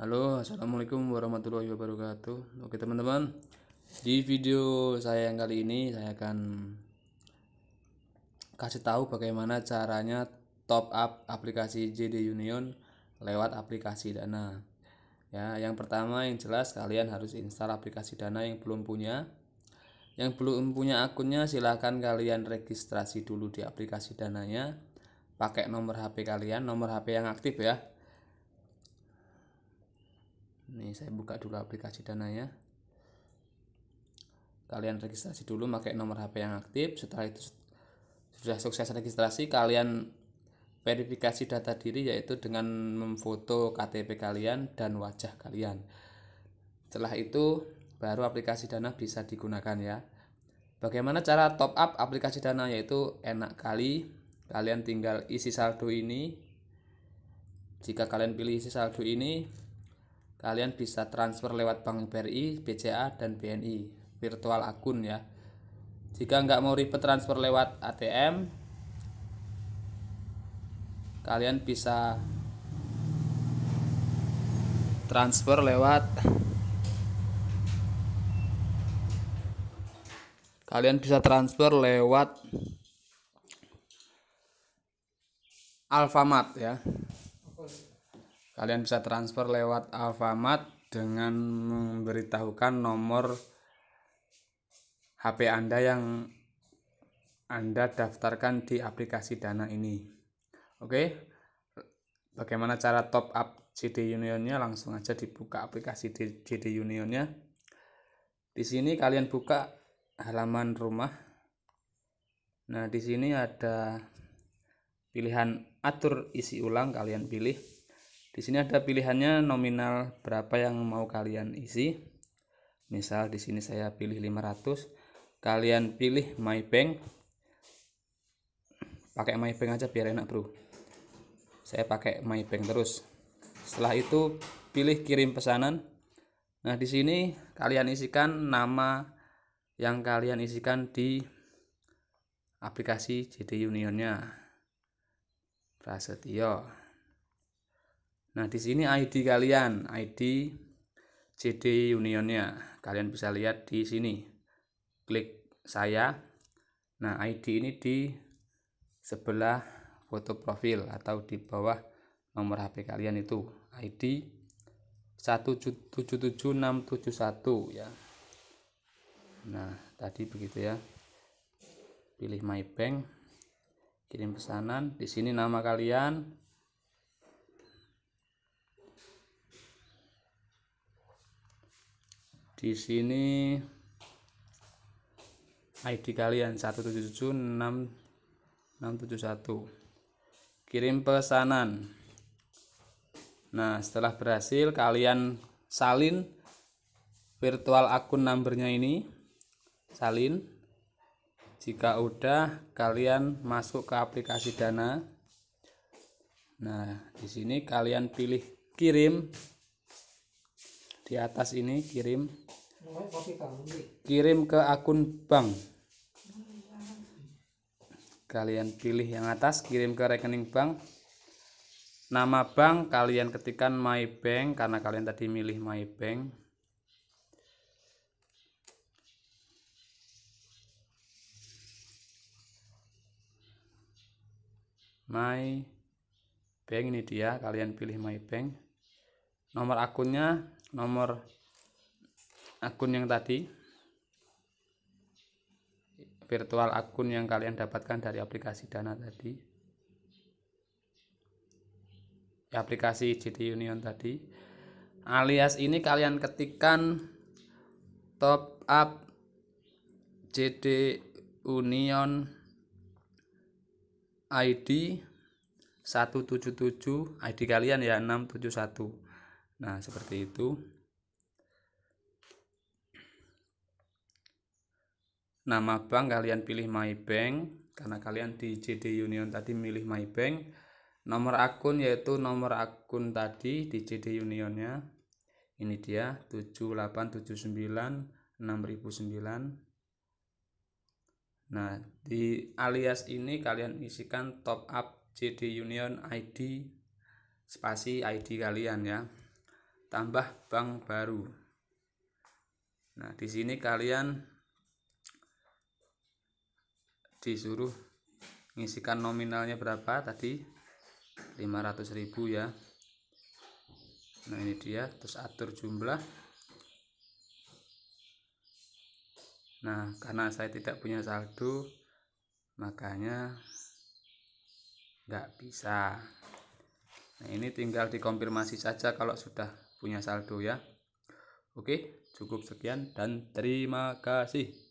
Halo, assalamualaikum warahmatullahi wabarakatuh. Oke teman-teman, di video saya yang kali ini saya akan kasih tahu bagaimana caranya top up aplikasi JD Union lewat aplikasi Dana. Ya, yang pertama yang jelas kalian harus install aplikasi Dana yang belum punya. Yang belum punya akunnya silahkan kalian registrasi dulu di aplikasi dananya pakai nomor HP kalian, nomor HP yang aktif ya ini saya buka dulu aplikasi Dana ya. kalian registrasi dulu pakai nomor HP yang aktif setelah itu sudah sukses registrasi kalian verifikasi data diri yaitu dengan memfoto KTP kalian dan wajah kalian setelah itu baru aplikasi dana bisa digunakan ya bagaimana cara top up aplikasi dana yaitu enak kali kalian tinggal isi saldo ini jika kalian pilih isi saldo ini kalian bisa transfer lewat Bank BRI, BCA, dan BNI virtual akun ya jika nggak mau ribet transfer lewat ATM kalian bisa transfer lewat kalian bisa transfer lewat Alfamart ya Kalian bisa transfer lewat Alfamart dengan memberitahukan nomor HP Anda yang Anda daftarkan di aplikasi Dana ini. Oke. Bagaimana cara top up CD Unionnya? Langsung aja dibuka aplikasi CD Unionnya. Di sini kalian buka halaman rumah. Nah, di sini ada pilihan atur isi ulang kalian pilih di sini ada pilihannya nominal berapa yang mau kalian isi. Misal di sini saya pilih 500, kalian pilih my bank. Pakai my bank aja biar enak, Bro. Saya pakai my bank terus. Setelah itu pilih kirim pesanan. Nah, di sini kalian isikan nama yang kalian isikan di aplikasi JD Unionnya. Prasetyo. Nah, di sini ID kalian, ID CD Unionnya. Kalian bisa lihat di sini. Klik saya. Nah, ID ini di sebelah foto profil atau di bawah nomor HP kalian itu. ID 177671 ya. Nah, tadi begitu ya. Pilih My Bank, kirim pesanan, di sini nama kalian, di sini ID kalian 1776671 kirim pesanan nah setelah berhasil kalian salin virtual akun numbernya ini salin jika udah kalian masuk ke aplikasi dana nah di sini kalian pilih kirim di atas ini kirim kirim ke akun bank kalian pilih yang atas kirim ke rekening bank nama bank kalian ketikkan my bank karena kalian tadi milih my bank my bank ini dia kalian pilih my bank nomor akunnya nomor akun yang tadi virtual akun yang kalian dapatkan dari aplikasi Dana tadi aplikasi GT Union tadi alias ini kalian ketikkan top up JD Union ID 177 ID kalian ya 671 nah seperti itu nama bank kalian pilih my bank karena kalian di JD Union tadi milih my bank nomor akun yaitu nomor akun tadi di JD Unionnya ini dia 7879 6009 nah di alias ini kalian isikan top up JD Union ID spasi ID kalian ya tambah bank baru. Nah, di sini kalian disuruh ngisikan nominalnya berapa tadi 500.000 ya. Nah, ini dia, terus atur jumlah. Nah, karena saya tidak punya saldo, makanya nggak bisa. Nah, ini tinggal dikonfirmasi saja kalau sudah punya saldo ya oke cukup sekian dan terima kasih